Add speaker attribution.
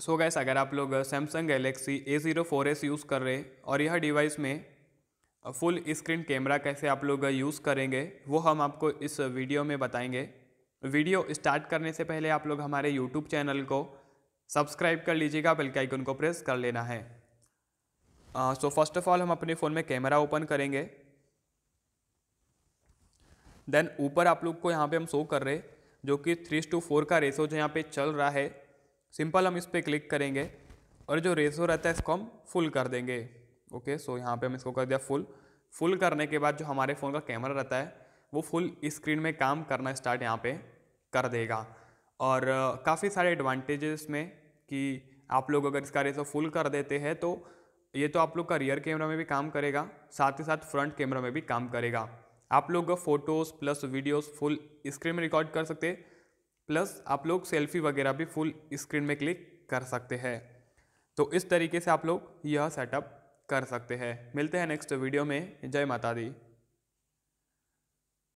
Speaker 1: सो so gas अगर आप लोग Samsung Galaxy A zero four S use कर रहे हैं और यह डिवाइस में फुल स्क्रीन कैमरा कैसे आप लोग यूज़ uh, करेंगे वो हम आपको इस वीडियो uh, में बताएंगे वीडियो स्टार्ट करने से पहले आप लोग हमारे यूट्यूब चैनल को सब्सक्राइब कर लीजिएगा बल्कि आइकन को प्रेस कर लेना है सो फर्स्ट ऑफ ऑल हम अपने फ़ोन में कैमरा ओपन करेंगे देन ऊपर आप लोग को यहाँ पे हम शो कर रहे जो कि थ्री टू फोर का रेसो जो यहाँ पे चल रहा है सिंपल हम इस पर क्लिक करेंगे और जो रेसो रहता है इसको हम फुल कर देंगे ओके सो यहाँ पे हम इसको कर दिया फुल फुल करने के बाद जो हमारे फ़ोन का कैमरा रहता है वो फुल स्क्रीन में काम करना स्टार्ट यहाँ पे कर देगा और काफ़ी सारे एडवांटेजेस में कि आप लोग अगर इसका रेसो फुल कर देते हैं तो ये तो आप लोग का रियर कैमरा में भी काम करेगा साथ ही साथ फ्रंट कैमरा में भी काम करेगा आप लोग photos plus videos full screen में रिकॉर्ड कर सकते प्लस आप लोग सेल्फी वगैरह भी फुल स्क्रीन में क्लिक कर सकते हैं तो इस तरीके से आप लोग यह सेटअप कर सकते हैं मिलते हैं नेक्स्ट वीडियो में जय माता दी